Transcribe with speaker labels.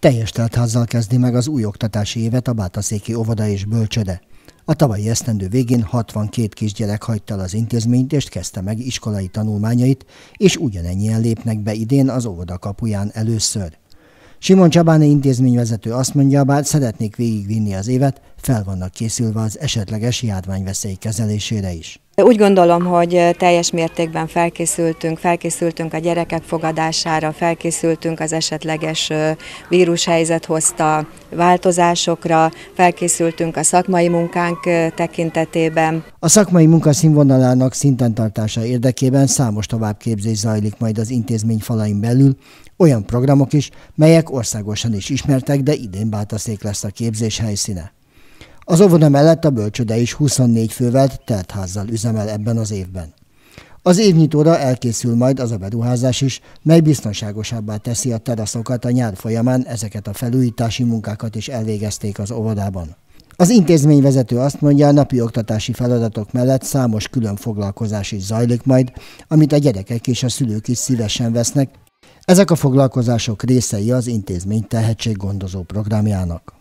Speaker 1: Teljes teltházzal kezdi meg az új oktatási évet a Bátaszéki Óvoda és Bölcsöde. A tavalyi esztendő végén 62 kisgyerek hagyta el az intézményt és kezdte meg iskolai tanulmányait, és ugyanennyien lépnek be idén az óvoda kapuján először. Simon Csabáné intézményvezető azt mondja, bár szeretnék végigvinni az évet, fel vannak készülve az esetleges járványveszély kezelésére is.
Speaker 2: Úgy gondolom, hogy teljes mértékben felkészültünk, felkészültünk a gyerekek fogadására, felkészültünk az esetleges vírushelyzet hozta változásokra, felkészültünk a szakmai munkánk tekintetében.
Speaker 1: A szakmai munka színvonalának szinten tartása érdekében számos továbbképzés zajlik majd az intézmény falain belül, olyan programok is, melyek országosan is ismertek, de idén Bátaszék lesz a képzés helyszíne. Az óvoda mellett a bölcsöde is 24 fővel teltházzal üzemel ebben az évben. Az évnyitóra elkészül majd az a beruházás is, mely biztonságosabbá teszi a teraszokat a nyár folyamán, ezeket a felújítási munkákat is elvégezték az óvodában. Az intézményvezető azt mondja, a napi oktatási feladatok mellett számos külön foglalkozás is zajlik majd, amit a gyerekek és a szülők is szívesen vesznek. Ezek a foglalkozások részei az intézmény tehetséggondozó programjának.